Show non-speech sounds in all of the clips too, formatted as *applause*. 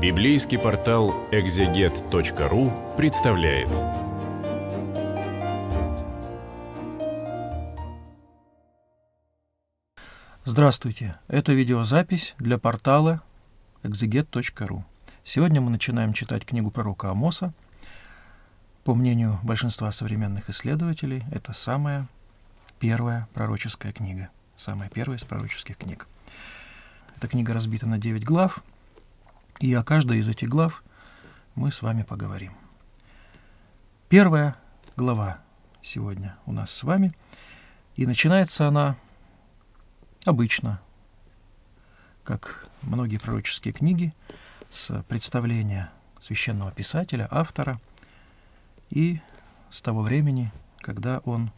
Библейский портал экзегет.ру представляет. Здравствуйте! Это видеозапись для портала экзегет.ру. Сегодня мы начинаем читать книгу пророка Амоса. По мнению большинства современных исследователей, это самая первая пророческая книга. Самая первая из пророческих книг. Эта книга разбита на 9 глав – и о каждой из этих глав мы с вами поговорим. Первая глава сегодня у нас с вами. И начинается она обычно, как многие пророческие книги, с представления священного писателя, автора, и с того времени, когда он,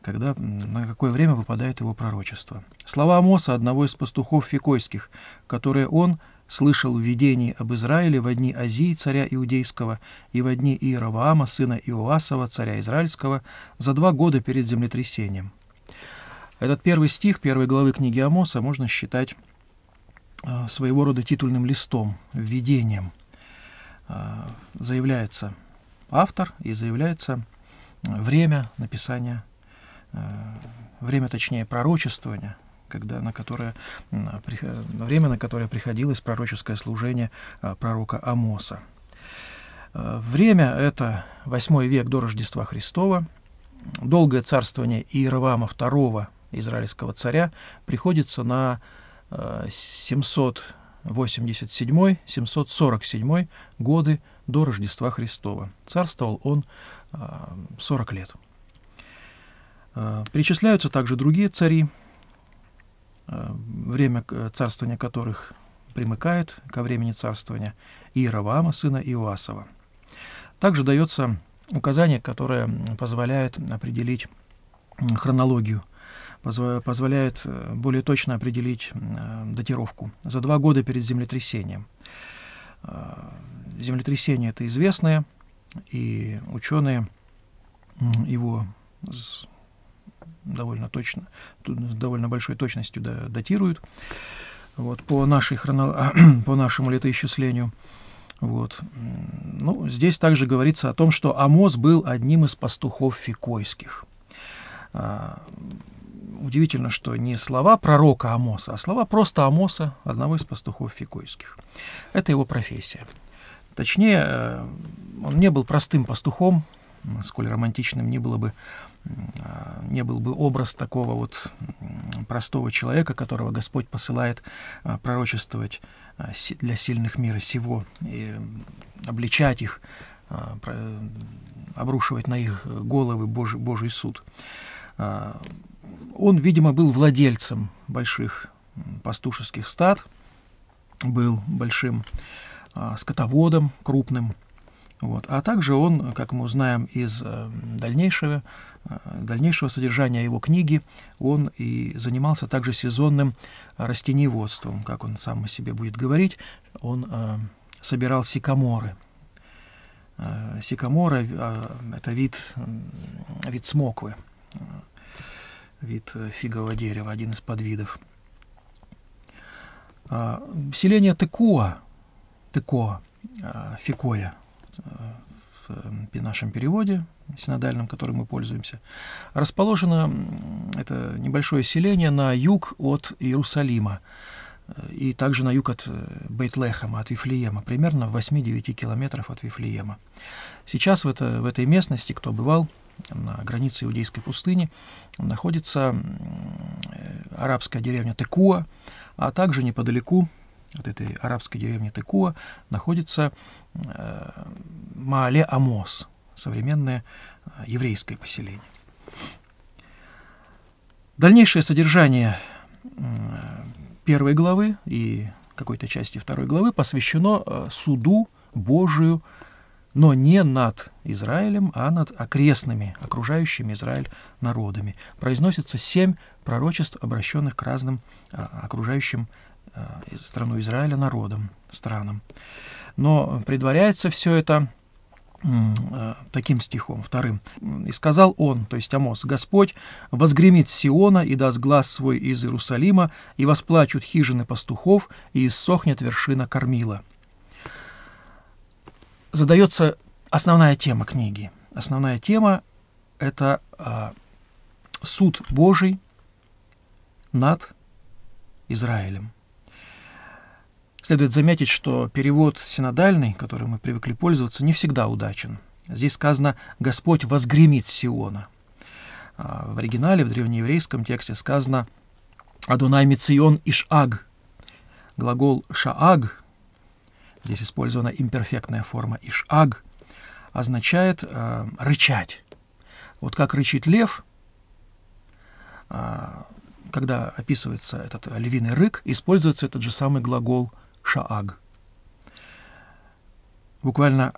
когда, на какое время выпадает его пророчество. Слова Амоса, одного из пастухов фикойских, которые он слышал видений об Израиле в одни Азии царя Иудейского и в одни Иероваама, сына Иоасова, царя Израильского, за два года перед землетрясением. Этот первый стих первой главы книги Амоса можно считать а, своего рода титульным листом, введением. А, заявляется автор и заявляется а, время написания, время, точнее, пророчествования когда, на, которое, э, время, на которое приходилось пророческое служение а, пророка Амоса. Э, время — это 8 век до Рождества Христова. Долгое царствование Иеровама II, израильского царя, приходится на 787-747 э, годы до Рождества Христова. Царствовал он 40 а, лет. Причисляются также другие цари, Э, время э, царствования которых примыкает ко времени царствования Иеровама, сына Иоасова. Также дается указание, которое позволяет определить хронологию, позволяет э, более точно определить датировку. За два года перед землетрясением. Землетрясение это известное, и ученые его довольно точно, довольно большой точностью да, датируют. Вот, по, нашей хроно... *clears throat* по нашему летоисчислению. Вот. Ну, здесь также говорится о том, что Амос был одним из пастухов фикойских. А, удивительно, что не слова пророка Амоса, а слова просто Амоса, одного из пастухов фикойских. Это его профессия. Точнее, э, он не был простым пастухом, сколь романтичным не было бы не был бы образ такого вот простого человека, которого Господь посылает а, пророчествовать а, для сильных мира сего, и обличать их, а, обрушивать на их головы Божий, Божий суд. Он, видимо, был владельцем больших пастушеских стад, был большим скотоводом крупным, вот. А также он, как мы узнаем из э, дальнейшего, э, дальнейшего содержания его книги, он и занимался также сезонным растениеводством, как он сам о себе будет говорить, он э, собирал сикаморы. Э, сикамора э, – это вид, вид смоквы, э, вид фигового дерева, один из подвидов. Селение Текуа, Текоа, Фикоя – Э, в э, нашем переводе синодальном, которым мы пользуемся, расположено это небольшое селение на юг от Иерусалима э, и также на юг от Бейтлехема, от Вифлеема, примерно в 8-9 километров от Вифлеема. Сейчас в, это, в этой местности, кто бывал на границе Иудейской пустыни, находится арабская деревня Текуа, а также неподалеку вот этой арабской деревни Текуа находится э, Маале Амос, современное э, еврейское поселение. Дальнейшее содержание э, первой главы и какой-то части второй главы посвящено э, суду Божию, но не над Израилем, а над окрестными, окружающими Израиль народами. Произносится семь пророчеств, обращенных к разным а, окружающим Э, страну Израиля народом, странам. Но предваряется все это э, таким стихом, вторым. «И сказал он, то есть Амос, Господь возгремит Сиона и даст глаз свой из Иерусалима, и восплачут хижины пастухов, и иссохнет вершина кормила». Задается основная тема книги. Основная тема — это а, суд Божий над Израилем. Следует заметить, что перевод синодальный, который мы привыкли пользоваться, не всегда удачен. Здесь сказано «Господь возгремит Сиона». А в оригинале, в древнееврейском тексте сказано «Адунай Мицион Ишаг». Глагол «шааг» здесь использована имперфектная форма «ишаг», означает э, «рычать». Вот как рычит лев, э, когда описывается этот львиный рык, используется этот же самый глагол шааг. Буквально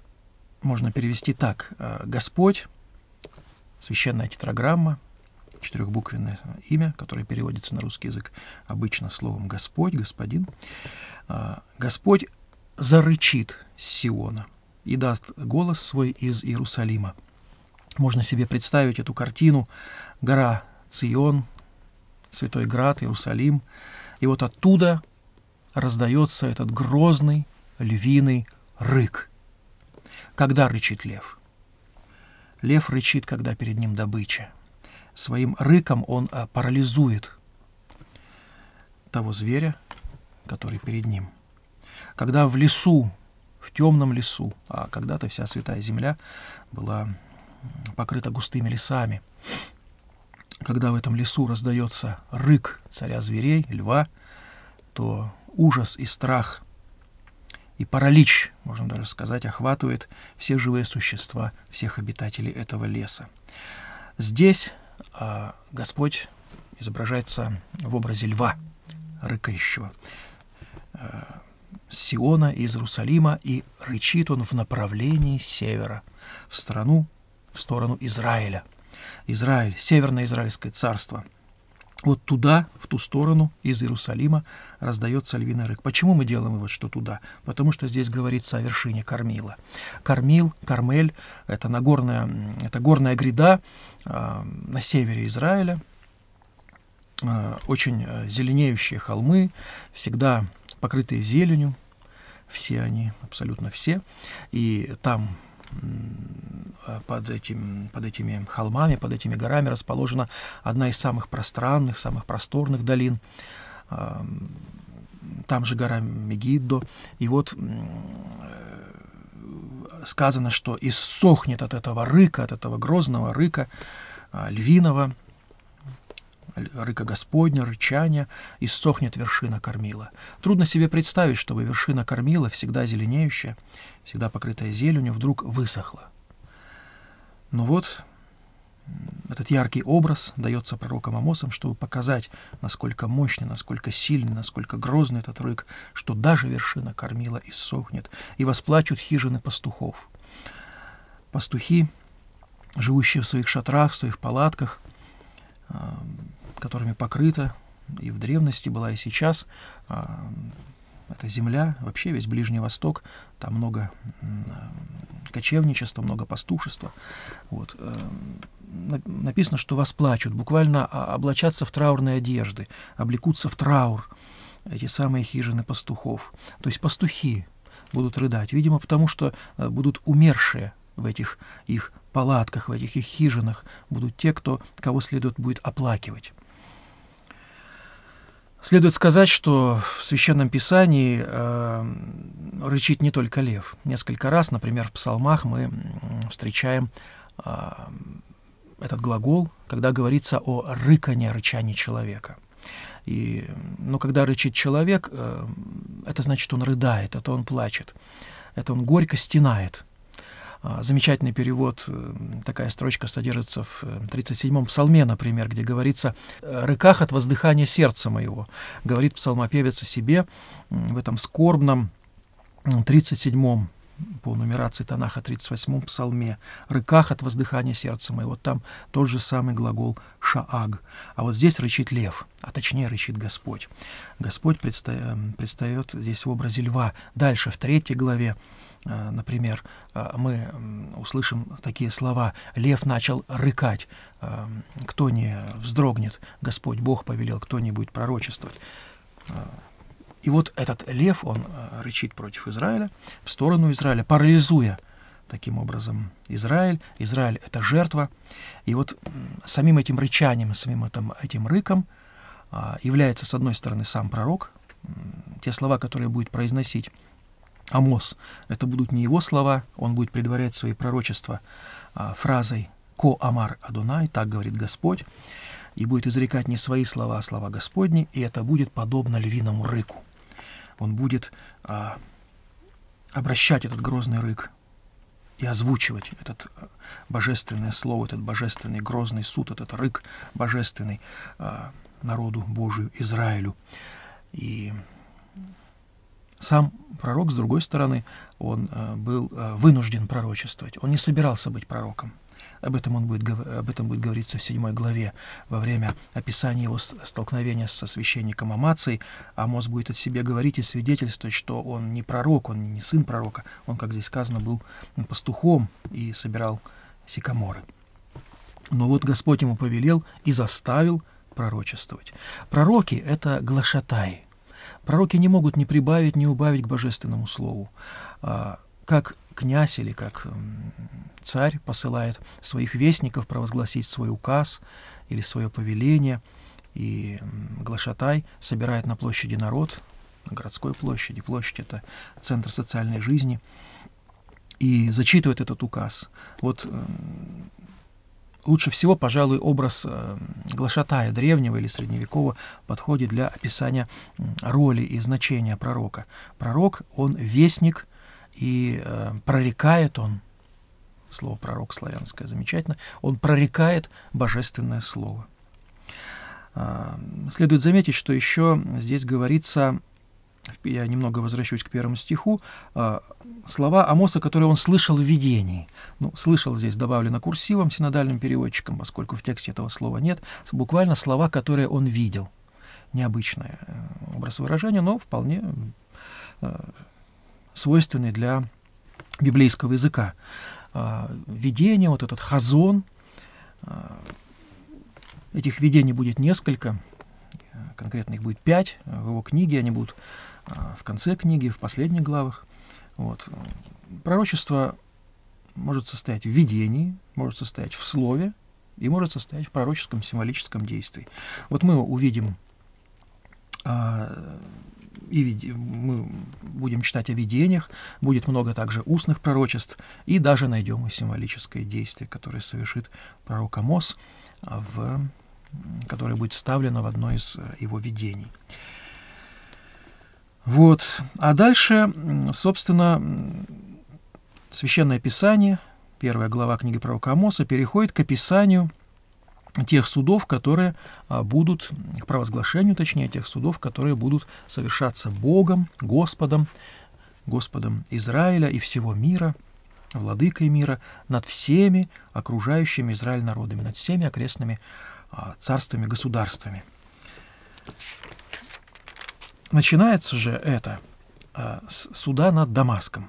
можно перевести так. Э, Господь, священная тетраграмма, четырехбуквенное имя, которое переводится на русский язык обычно словом «Господь», «Господин». Э, Господь зарычит Сиона и даст голос свой из Иерусалима. Можно себе представить эту картину. Гора Цион, Святой Град, Иерусалим. И вот оттуда раздается этот грозный львиный рык. Когда рычит лев? Лев рычит, когда перед ним добыча. Своим рыком он э, парализует того зверя, который перед ним. Когда в лесу, в темном лесу, а когда-то вся святая земля была покрыта густыми лесами, когда в этом лесу раздается рык царя зверей, льва, то ужас и страх. И паралич, можно даже сказать, охватывает все живые существа, всех обитателей этого леса. Здесь э, Господь изображается в образе льва, рыкающего э, Сиона из Иерусалима, и рычит он в направлении севера, в страну, в сторону Израиля. Израиль, северное израильское царство – вот туда, в ту сторону, из Иерусалима, раздается львиный рык. Почему мы делаем вывод, что туда? Потому что здесь говорится о вершине Кормила. Кормил, Кармель — это, нагорная, это горная гряда э, на севере Израиля, а, э, очень зеленеющие холмы, всегда покрытые зеленью, все они, абсолютно все, и там Э, под, этим, под этими холмами, под этими горами расположена одна из самых пространных, самых просторных долин. Там же гора Мегиддо. И вот э, сказано, что иссохнет от этого рыка, от этого грозного рыка а, львиного рыка Господня, рычания, и сохнет вершина кормила. Трудно себе представить, чтобы вершина кормила, всегда зеленеющая, всегда покрытая зеленью, вдруг высохла. Но ну вот этот яркий образ дается пророком Амосом, чтобы показать, насколько мощный, насколько сильный, насколько грозный этот рык, что даже вершина кормила и сохнет, и восплачут хижины пастухов. Пастухи, живущие в своих шатрах, в своих палатках — Эм, которыми покрыта и в древности была, и сейчас эм, эта земля, вообще весь Ближний Восток, там много кочевничества, много пастушества. Вот. Эм, написано, что восплачут, буквально а, облачаться в траурные одежды, облекутся в траур эти самые хижины пастухов. То есть пастухи будут рыдать, видимо, потому что э, будут умершие в этих их палатках, в этих их хижинах будут те, кто, кого следует будет оплакивать. Следует сказать, что в Священном Писании э, рычит не только лев. Несколько раз, например, в псалмах мы встречаем э, этот глагол, когда говорится о рыкании, рычании человека. И, но когда рычит человек, э, это значит, он рыдает, это он плачет, это он горько стенает – а, замечательный перевод, такая строчка содержится в 37-м э, псалме, например, где говорится «Э, «Рыках от воздыхания сердца моего», говорит псалмопевец о себе в этом скорбном 37-м по нумерации Танаха 38-м псалме «Рыках от воздыхания сердца моего». Там тот же самый глагол «шааг». А вот здесь рычит лев, а точнее рычит Господь. Господь предста э, предстает здесь в образе льва. Дальше, в третьей главе, э, например, э, мы услышим такие слова «Лев начал рыкать». Кто не вздрогнет, Господь Бог повелел, кто не будет пророчествовать. И вот этот лев, он э, рычит против Израиля, в сторону Израиля, парализуя таким образом Израиль. Израиль — это жертва. И вот самим этим рычанием, самим этим, этим рыком а, является, с одной стороны, сам пророк. Те слова, которые будет произносить Амос, это будут не его слова, он будет предварять свои пророчества а, фразой «Ко Амар Адунай», так говорит Господь, и будет изрекать не свои слова, а слова Господни, и это будет подобно львиному рыку он будет а, обращать этот грозный рык и озвучивать этот а, божественное слово, этот божественный грозный суд, этот рык божественный а, народу Божию, Израилю. И сам пророк, с другой стороны, он а, был а, вынужден пророчествовать. Он не собирался быть пророком. Об этом, он будет, об этом будет говориться в 7 главе во время описания его столкновения со священником Амацией. Амос будет от себе говорить и свидетельствовать, что он не пророк, он не сын пророка. Он, как здесь сказано, был пастухом и собирал сикаморы. Но вот Господь ему повелел и заставил пророчествовать. Пророки — это глашатаи. Пророки не могут ни прибавить, ни убавить к божественному слову. А, как князь или как царь посылает своих вестников провозгласить свой указ или свое повеление, и Глашатай собирает на площади народ, на городской площади, площадь — это центр социальной жизни, и зачитывает этот указ. Вот лучше всего, пожалуй, образ э, глашатая древнего или средневекового подходит для описания роли и значения пророка. Пророк, он вестник — и э, прорекает он, слово пророк славянское замечательно, он прорекает божественное слово. Э, следует заметить, что еще здесь говорится, я немного возвращусь к первому стиху, э, слова Амоса, которые он слышал в видении. Ну, слышал здесь добавлено курсивом, синодальным переводчиком, поскольку в тексте этого слова нет, буквально слова, которые он видел. Необычное э, образ выражения, но вполне э, свойственный для библейского языка. А, видение, вот этот хазон, а, этих видений будет несколько, конкретно их будет пять в его книге, они будут а, в конце книги, в последних главах. Вот. Пророчество может состоять в видении, может состоять в слове и может состоять в пророческом символическом действии. Вот мы увидим и мы будем читать о видениях, будет много также устных пророчеств, и даже найдем и символическое действие, которое совершит пророк Амос, а, в, которое будет вставлено в одно из э, его видений. Вот. А дальше, собственно, Священное Писание, первая глава книги пророка Амоса, переходит к описанию – тех судов, которые а, будут, к провозглашению, точнее, тех судов, которые будут совершаться Богом, Господом, Господом Израиля и всего мира, владыкой мира, над всеми окружающими Израиль народами, над всеми окрестными а, царствами, государствами. Начинается же это а, с суда над Дамаском.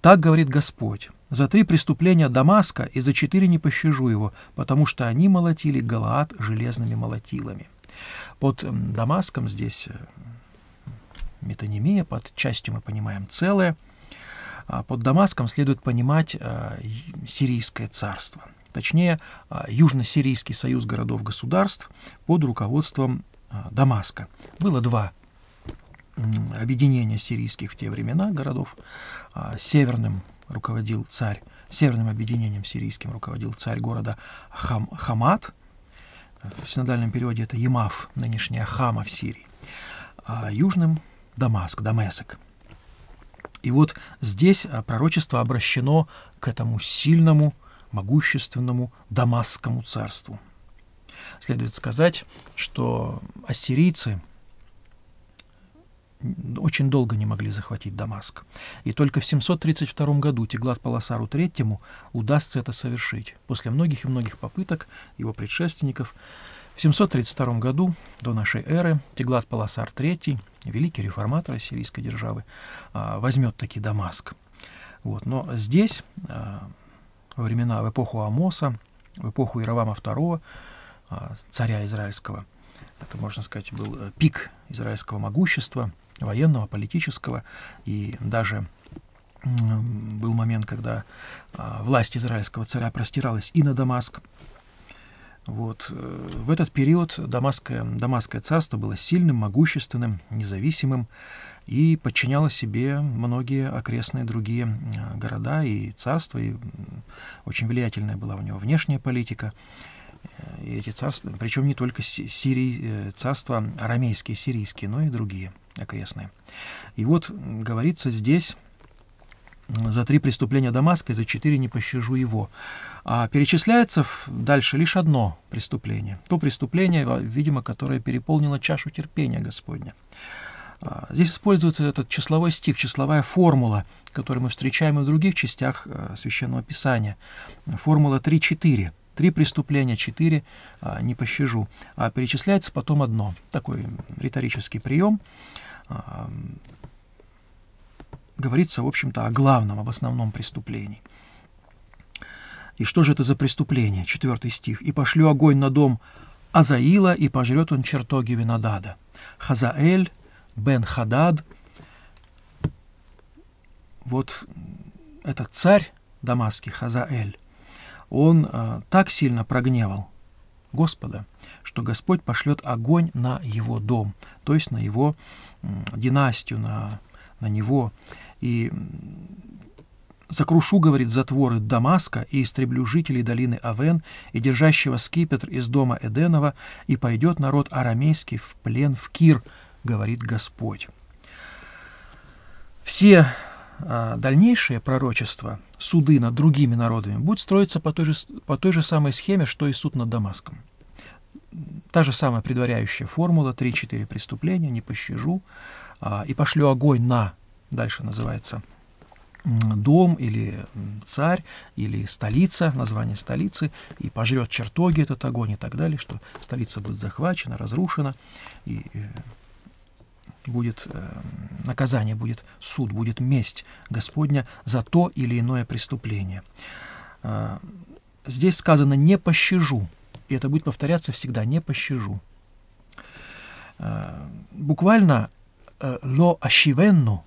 Так говорит Господь, за три преступления Дамаска и за четыре не пощажу его, потому что они молотили Галаат железными молотилами. Под Дамаском здесь э, метанимия, под частью мы понимаем целое. А под Дамаском следует понимать э, сирийское царство, точнее э, Южно-Сирийский союз городов-государств под руководством Дамаска. Было два объединения сирийских в те времена городов. А, северным руководил царь, северным объединением сирийским руководил царь города Хам, Хамат. В синодальном периоде это Ямав, нынешняя Хама в Сирии. А южным — Дамаск, Дамесок. И вот здесь а, пророчество обращено к этому сильному, могущественному Дамасскому царству. Следует сказать, что ассирийцы — очень долго не могли захватить Дамаск. И только в 732 году Теглат-Паласару III удастся это совершить. После многих и многих попыток его предшественников в 732 году до нашей эры Теглат-Паласар III, великий реформатор сирийской державы, а, возьмет таки Дамаск. Вот. Но здесь, а, во времена, в эпоху Амоса, в эпоху Иеровама II, а, царя израильского, это, можно сказать, был э, пик израильского могущества – военного, политического и даже был момент, когда а, власть израильского царя простиралась и на Дамаск. Вот. Э, в этот период Дамасское, Дамасское царство было сильным, могущественным, независимым и подчиняло себе многие окрестные другие а, города и царства, и очень влиятельная была у него внешняя политика. Э, и эти царства, причем не только Сирии, э, царства арамейские, сирийские, но и другие – окрестные. И вот говорится здесь за три преступления Дамаска и за четыре не пощажу его. А перечисляется дальше лишь одно преступление. То преступление, видимо, которое переполнило чашу терпения Господня. А, здесь используется этот числовой стих, числовая формула, которую мы встречаем и в других частях э, Священного Писания. Формула 3-4 три преступления, четыре, а, не пощажу. А перечисляется потом одно. Такой риторический прием. А, говорится, в общем-то, о главном, об основном преступлении. И что же это за преступление? Четвертый стих. «И пошлю огонь на дом Азаила, и пожрет он чертоги Винодада. Хазаэль, Бен-Хадад». Вот этот царь дамасский, Хазаэль, он а, так сильно прогневал Господа, что Господь пошлет огонь на его дом, то есть на его династию, на, на него. И закрушу, говорит, — затворы Дамаска и истреблю жителей долины Авен и держащего скипетр из дома Эденова, и пойдет народ арамейский в плен в Кир, — говорит Господь». Все а, дальнейшее пророчество суды над другими народами, будут строиться по той же, по той же самой схеме, что и суд над Дамаском. Та же самая предваряющая формула, 3-4 преступления, не пощажу, а, и пошлю огонь на, дальше называется, дом или царь или столица, название столицы, и пожрет чертоги этот огонь и так далее, что столица будет захвачена, разрушена, и э, будет э, наказание, будет суд, будет месть Господня за то или иное преступление. Э, здесь сказано «не пощажу», и это будет повторяться всегда «не пощажу». Э, буквально «ло э, ашивенну»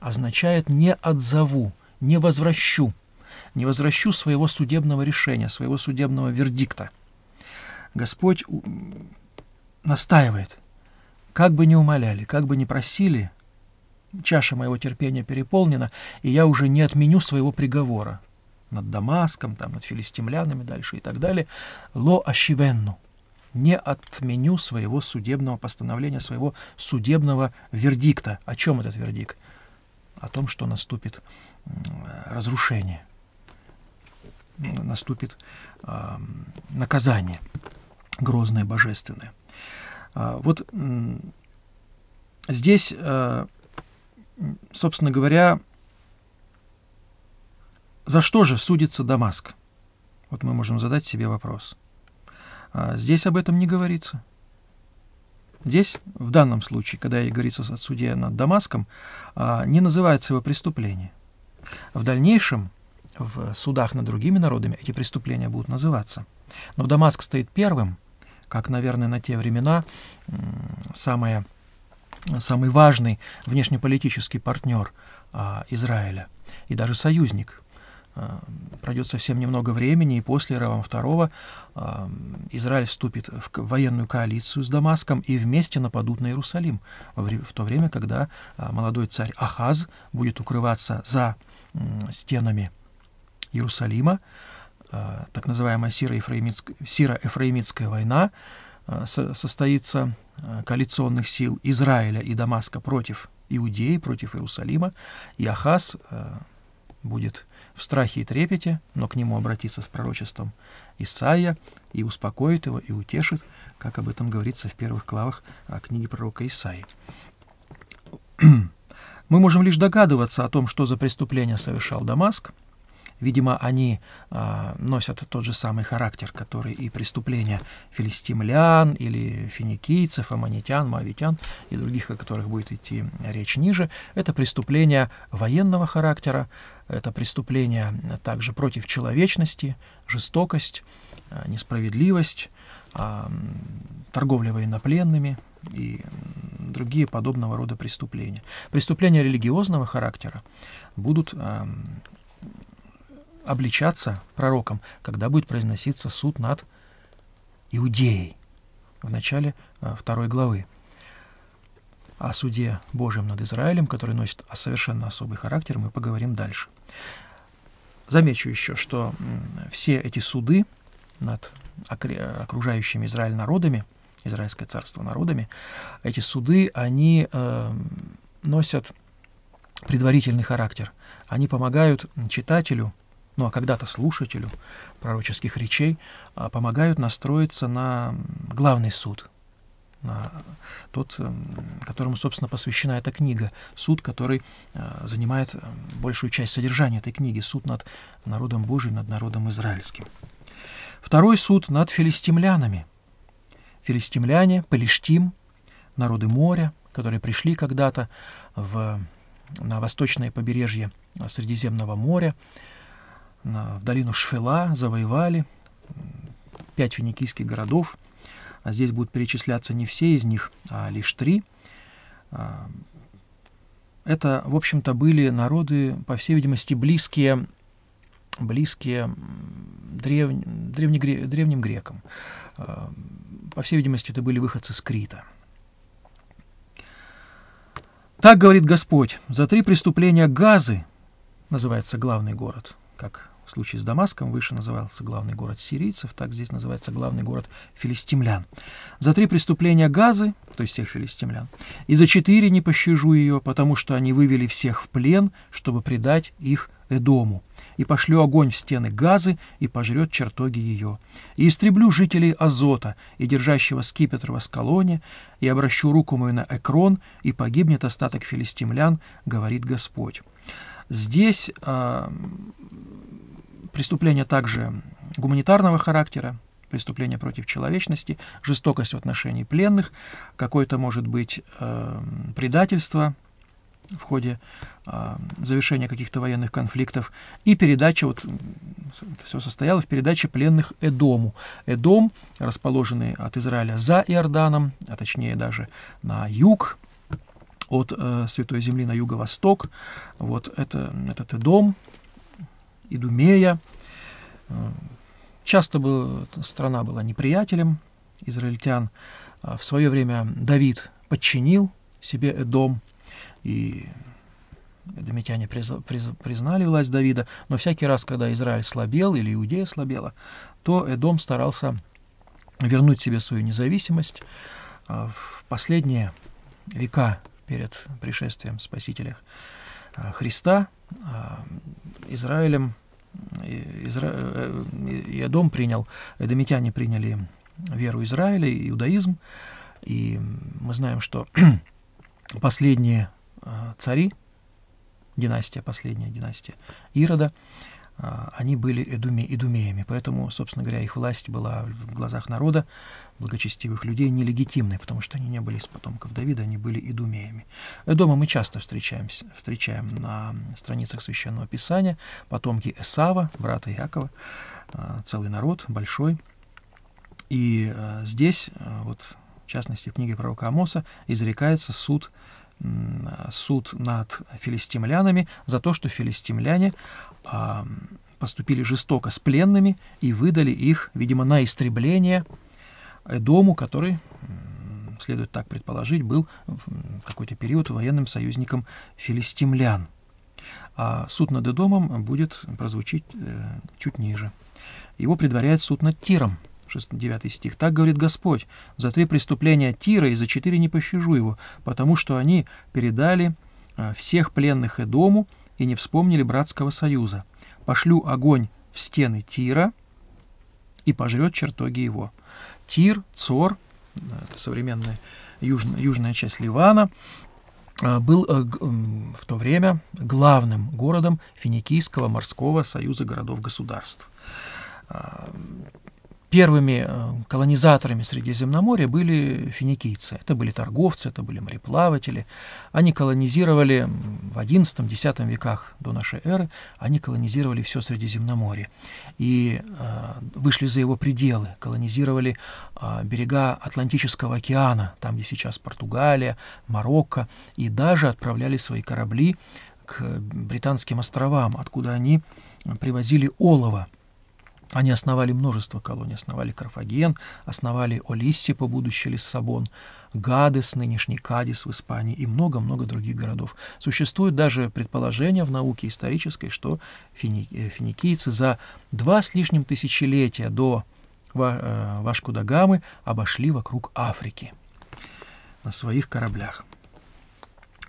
означает «не отзову», «не возвращу», «не возвращу своего судебного решения», своего судебного вердикта. Господь настаивает как бы ни умоляли, как бы ни просили, чаша моего терпения переполнена, и я уже не отменю своего приговора. Над Дамаском, там, над филистимлянами дальше и так далее. Ло ощивенну. Не отменю своего судебного постановления, своего судебного вердикта. О чем этот вердикт? О том, что наступит разрушение, наступит э, наказание грозное, божественное. А, вот здесь, э, собственно говоря, за что же судится Дамаск? Вот мы можем задать себе вопрос. А, здесь об этом не говорится. Здесь, в данном случае, когда и говорится о суде над Дамаском, а, не называется его преступление. В дальнейшем, в судах над другими народами, эти преступления будут называться. Но Дамаск стоит первым – как, наверное, на те времена самое, самый важный внешнеполитический партнер а, Израиля и даже союзник. А, пройдет совсем немного времени, и после Равам II а, Израиль вступит в военную коалицию с Дамаском и вместе нападут на Иерусалим, в то время, когда молодой царь Ахаз будет укрываться за стенами Иерусалима, Э, так называемая Сиро-Эфраимитская война э, состоится э, коалиционных сил Израиля и Дамаска против Иудеи, против Иерусалима, и Ахаз будет в страхе и трепете, но к нему обратится с пророчеством Исаия и успокоит его, и утешит, как об этом говорится в первых главах книги пророка Исаии. *clears throat* Мы можем лишь догадываться о том, что за преступление совершал Дамаск, Видимо, они а, носят тот же самый характер, который и преступления филистимлян или финикийцев, аммонитян, моавитян и других, о которых будет идти речь ниже. Это преступления военного характера, это преступления также против человечности, жестокость, а, несправедливость, а, торговля военнопленными и другие подобного рода преступления. Преступления религиозного характера будут обличаться пророком, когда будет произноситься суд над Иудеей в начале а, второй главы. О суде Божьем над Израилем, который носит совершенно особый характер, мы поговорим дальше. Замечу еще, что все эти суды над окружающими Израиль народами, Израильское царство народами, эти суды, они э, носят предварительный характер. Они помогают читателю ну а когда-то слушателю пророческих речей, а, помогают настроиться на главный суд, на тот, эм, которому, собственно, посвящена эта книга, суд, который а, занимает эм, большую часть содержания этой книги, суд над народом Божиим, над народом израильским. Второй суд над филистимлянами. Филистимляне, Палештим, народы моря, которые пришли когда-то в, на восточное побережье а, Средиземного моря, в долину Шфела, завоевали пять финикийских городов. А здесь будут перечисляться не все из них, а лишь три. А, это, в общем-то, были народы, по всей видимости, близкие, близкие древ... древнегре... древним грекам. А, по всей видимости, это были выходцы с Крита. Так говорит Господь, за три преступления Газы, называется главный город, как в случае с Дамаском выше назывался главный город сирийцев, так здесь называется главный город филистимлян. За три преступления Газы, то есть всех филистимлян, и за четыре не пощажу ее, потому что они вывели всех в плен, чтобы предать их Эдому. И пошлю огонь в стены Газы, и пожрет чертоги ее. И истреблю жителей Азота, и держащего скипетр в Аскалоне, и обращу руку мою на Экрон, и погибнет остаток филистимлян, говорит Господь. Здесь а, преступления также гуманитарного характера, преступления против человечности, жестокость в отношении пленных, какое-то, может быть, э, предательство в ходе э, завершения каких-то военных конфликтов и передача, вот все состояло в передаче пленных Эдому. Эдом, расположенный от Израиля за Иорданом, а точнее даже на юг, от э, Святой Земли на юго-восток. Вот это, этот Эдом, Идумея. Э, часто был, страна была неприятелем израильтян. А в свое время Давид подчинил себе Эдом, и эдомитяне признали власть Давида, но всякий раз, когда Израиль слабел или Иудея слабела, то Эдом старался вернуть себе свою независимость. А в последние века перед пришествием Спасителя Э, Христа э, Израилем, Изра... Э, Эдом принял, эдомитяне приняли веру Израиля, и иудаизм, и мы знаем, что *clears throat* последние цари, династия, последняя династия Ирода, они были эдуме, эдумеями, поэтому, собственно говоря, их власть была в глазах народа благочестивых людей нелегитимны, потому что они не были из потомков Давида, они были идумеями. Э, дома мы часто встречаемся, встречаем на страницах Священного Писания потомки Эсава, брата Якова, э, целый народ большой. И э, здесь, вот, в частности, в книге пророка Амоса изрекается суд суд над филистимлянами за то, что филистимляне а, поступили жестоко с пленными и выдали их, видимо, на истребление Эдому, который, следует так предположить, был в какой-то период военным союзником филистимлян. А суд над Эдомом будет прозвучить э, чуть ниже. Его предваряет суд над Тиром. 9 стих. «Так говорит Господь, за три преступления Тира и за четыре не пощажу его, потому что они передали э, всех пленных Эдому и не вспомнили братского союза. Пошлю огонь в стены Тира и пожрет чертоги его». Тир, Цор, э, современная южная, южная часть Ливана, э, был э, в то время главным городом Финикийского морского союза городов-государств. Первыми э, колонизаторами Средиземноморья были финикийцы. Это были торговцы, это были мореплаватели. Они колонизировали в XI-X веках до нашей эры, они колонизировали все Средиземноморье и э, вышли за его пределы, колонизировали э, берега Атлантического океана, там, где сейчас Португалия, Марокко, и даже отправляли свои корабли к Британским островам, откуда они привозили олово они основали множество колоний, основали Карфаген, основали Олиссе по будущий Лиссабон, Гадес, нынешний Кадис в Испании и много-много других городов. Существует даже предположение в науке исторической, что э, финикийцы за два с лишним тысячелетия до э, Вашкудагамы обошли вокруг Африки на своих кораблях,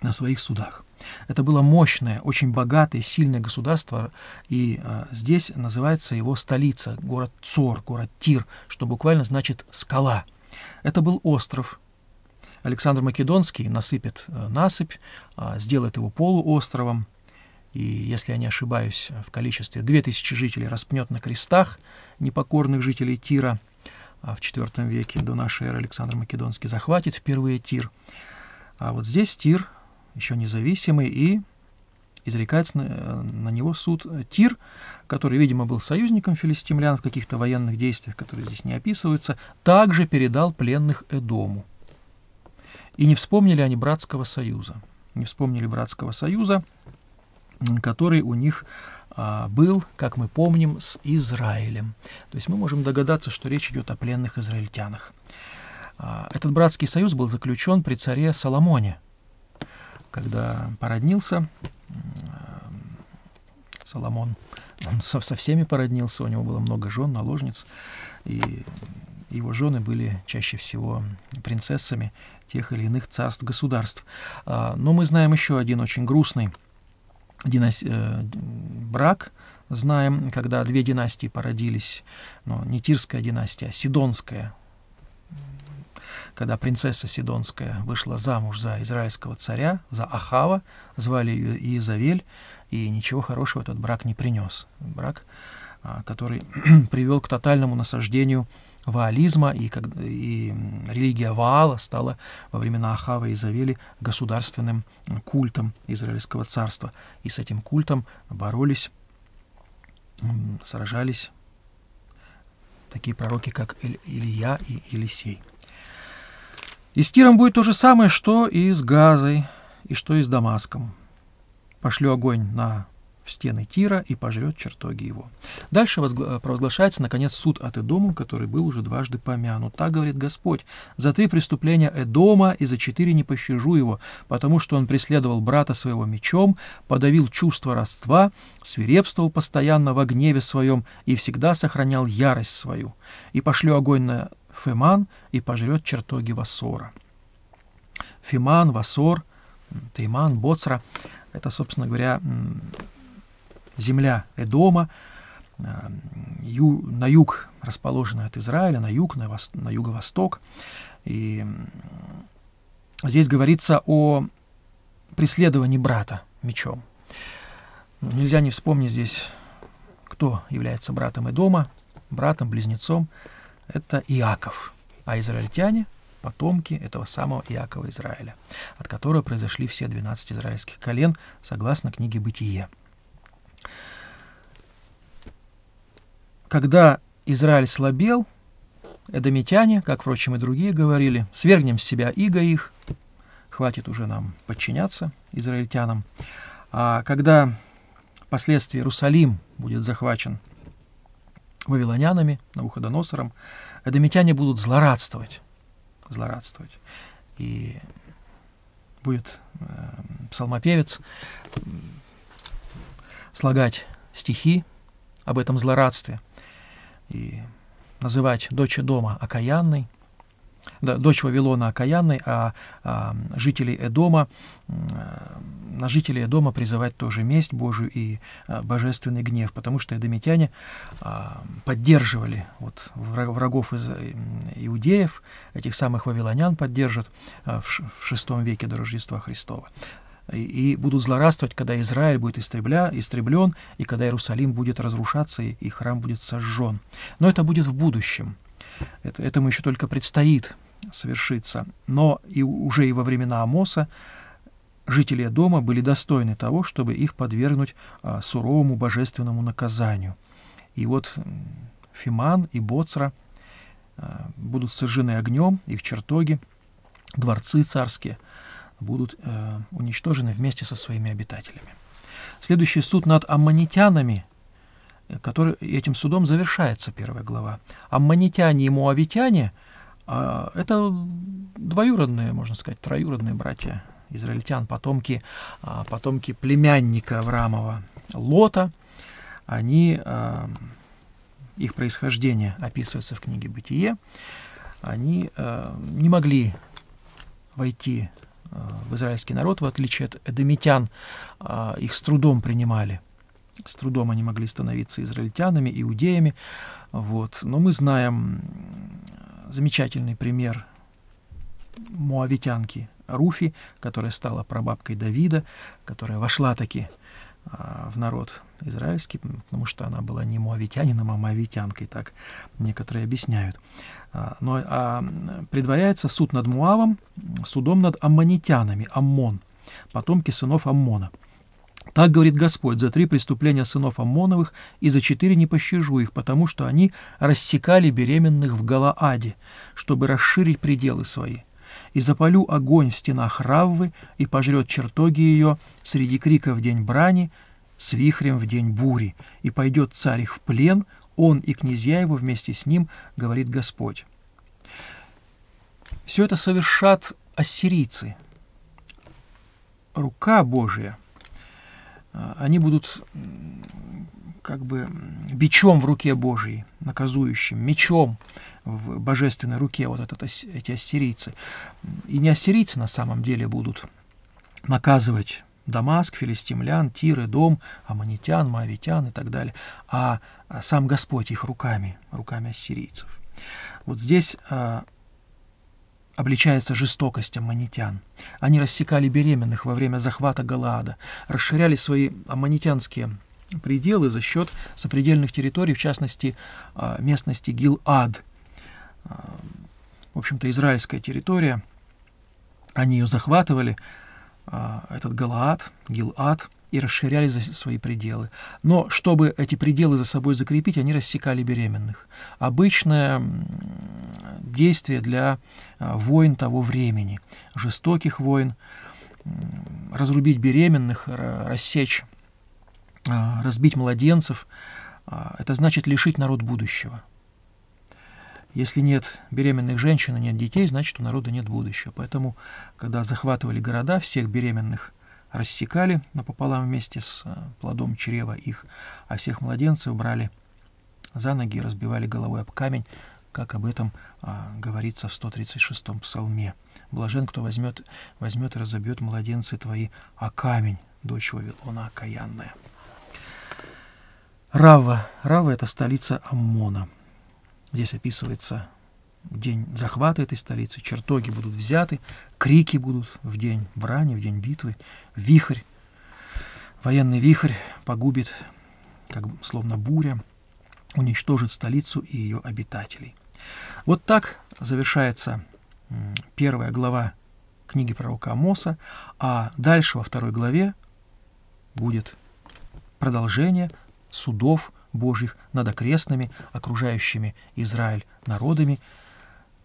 на своих судах. Это было мощное, очень богатое, сильное государство, и э, здесь называется его столица, город Цор, город Тир, что буквально значит «скала». Это был остров. Александр Македонский насыпет э, насыпь, э, сделает его полуостровом, и, если я не ошибаюсь, в количестве 2000 жителей распнет на крестах непокорных жителей Тира а в IV веке до нашей эры Александр Македонский захватит впервые Тир. А вот здесь Тир еще независимый, и изрекать на, на него суд Тир, который, видимо, был союзником филистимлян в каких-то военных действиях, которые здесь не описываются, также передал пленных Эдому. И не вспомнили они братского союза. Не вспомнили братского союза, который у них а, был, как мы помним, с Израилем. То есть мы можем догадаться, что речь идет о пленных израильтянах. А, этот братский союз был заключен при царе Соломоне, когда породнился э, Соломон, он со, со всеми породнился, у него было много жен, наложниц, и его жены были чаще всего принцессами тех или иных царств, государств. А, но мы знаем еще один очень грустный династи... Э, брак, знаем, когда две династии породились, но не Тирская династия, а Сидонская когда принцесса Сидонская вышла замуж за израильского царя, за Ахава, звали ее Иезавель, и ничего хорошего этот брак не принес. Брак, а, который *clears throat* привел к тотальному насаждению ваализма, и, как, и религия Ваала стала во времена Ахава и Завели государственным культом Израильского царства. И с этим культом боролись, сражались такие пророки, как Илья и Елисей. И с тиром будет то же самое, что и с газой, и что и с Дамаском. Пошлю огонь на в стены Тира и пожрет чертоги его. Дальше э, провозглашается, наконец, суд от Эдома, который был уже дважды помянут. Так говорит Господь, за три преступления Эдома и за четыре не пощажу его, потому что он преследовал брата своего мечом, подавил чувство родства, свирепствовал постоянно во гневе своем и всегда сохранял ярость свою. И пошлю огонь на Феман и пожрет чертоги Вассора. Фиман, Вассор, Тейман, Боцра — это, собственно говоря, земля Эдома, а, на юг расположена от Израиля, на юг, на, вос, на юго-восток. И здесь говорится о преследовании брата мечом. Ну, нельзя не вспомнить здесь, кто является братом Эдома, братом, близнецом это Иаков, а израильтяне — потомки этого самого Иакова Израиля, от которого произошли все 12 израильских колен, согласно книге «Бытие». Когда Израиль слабел, эдомитяне, как, впрочем, и другие говорили, свергнем с себя иго их, хватит уже нам подчиняться израильтянам. А когда впоследствии Иерусалим будет захвачен — вавилонянами, Навуходоносором, эдомитяне будут злорадствовать. Злорадствовать. И будет э, псалмопевец слагать стихи об этом злорадстве и называть дочь дома окаянной, да, дочь Вавилона окаянной, а, а жителей Эдома, на жителей Эдома призывать тоже месть Божию и а, божественный гнев, потому что эдомитяне а, поддерживали вот, врагов из э, иудеев, этих самых вавилонян поддержат а, в, в VI веке до Рождества Христова и будут злорадствовать, когда Израиль будет истребля, истреблен, и когда Иерусалим будет разрушаться, и, и храм будет сожжен. Но это будет в будущем это, этому еще только предстоит совершиться. Но и уже и во времена Амоса жители дома были достойны того, чтобы их подвергнуть а, суровому божественному наказанию. И вот Фиман и Боцра а, будут сожжены огнем, их чертоги, дворцы царские будут а, уничтожены вместе со своими обитателями. Следующий суд над аммонитянами который, этим судом завершается первая глава. Аммонитяне и муавитяне а, это двоюродные, можно сказать, троюродные братья израильтян, потомки, а, потомки племянника Авраамова Лота. Они, а, их происхождение описывается в книге «Бытие». Они не могли войти в израильский народ, в отличие от эдемитян, их с трудом принимали – с трудом они могли становиться израильтянами, иудеями. Вот. Но мы знаем замечательный пример муавитянки Руфи, которая стала прабабкой Давида, которая вошла таки а, в народ израильский, потому что она была не муавитянином, а муавитянкой, так некоторые объясняют. А, но а, предваряется суд над Муавом, судом над аммонитянами, Аммон, потомки сынов Аммона – так говорит Господь, за три преступления сынов Аммоновых и за четыре не пощажу их, потому что они рассекали беременных в Галааде, чтобы расширить пределы свои. И запалю огонь в стенах Раввы, и пожрет чертоги ее среди крика в день брани, с вихрем в день бури, и пойдет царь их в плен, он и князья его вместе с ним, говорит Господь. Все это совершат ассирийцы. Рука Божия — а, они будут как бы бичом в руке Божьей, наказующим, мечом в божественной руке, вот этот, эти ассирийцы. И не ассирийцы на самом деле будут наказывать Дамаск, филистимлян, Тир, Дом, аммонитян, моавитян и так далее, а, а сам Господь их руками, руками ассирийцев. Вот здесь а, обличается жестокостью аммонитян. Они рассекали беременных во время захвата Галаада, расширяли свои аммонитянские пределы за счет сопредельных территорий, в частности, а, местности Гил-Ад. А, в общем-то, израильская территория. Они ее захватывали, а, этот Галаад, Гил-Ад – и расширяли свои пределы. Но чтобы эти пределы за собой закрепить, они рассекали беременных. Обычное действие для а, войн того времени, жестоких войн, разрубить беременных, рассечь, а, разбить младенцев, а, это значит лишить народ будущего. Если нет беременных женщин и нет детей, значит, у народа нет будущего. Поэтому, когда захватывали города, всех беременных рассекали напополам вместе с э, плодом чрева их, а всех младенцев брали за ноги и разбивали головой об камень, как об этом а, говорится в 136-м псалме. «Блажен, кто возьмет, возьмет и разобьет младенцы твои, а камень, дочь Вавилона окаянная». Рава. Рава — это столица Аммона. Здесь описывается день захвата этой столицы, чертоги будут взяты, крики будут в день брани, в день битвы, вихрь, военный вихрь погубит, как словно буря, уничтожит столицу и ее обитателей. Вот так завершается первая глава книги пророка Амоса, а дальше во второй главе будет продолжение судов Божьих над окрестными, окружающими Израиль народами,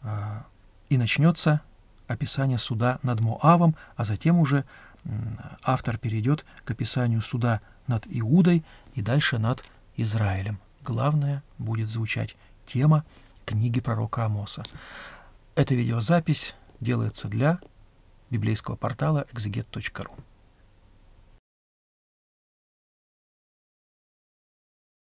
а, и начнется описание суда над Моавом, а затем уже автор перейдет к описанию суда над Иудой и дальше над Израилем. Главное будет звучать тема книги пророка Амоса. Эта видеозапись делается для библейского портала exeget.ru.